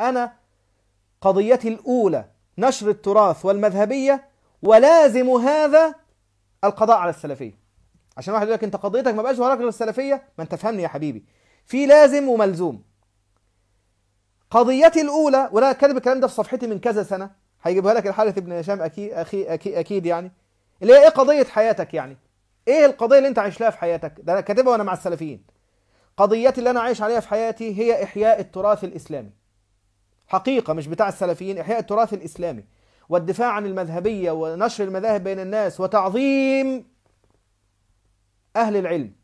أنا قضيتي الأولى نشر التراث والمذهبية ولازم هذا القضاء على السلفية عشان واحد يقول لك أنت قضيتك ما بقاش وراك غير السلفية ما أنت فهمني يا حبيبي في لازم وملزوم قضيتي الأولى وأنا كاتب الكلام ده في صفحتي من كذا سنة هيجيبها لك الحارث بن هشام أكيد أخي أكيد, أكيد يعني اللي هي إيه قضية حياتك يعني إيه القضية اللي أنت عايش لها في حياتك ده أنا كاتبها وأنا مع السلفيين قضيتي اللي أنا عايش عليها في حياتي هي إحياء التراث الإسلامي حقيقة مش بتاع السلفيين إحياء التراث الإسلامي والدفاع عن المذهبية ونشر المذاهب بين الناس وتعظيم أهل العلم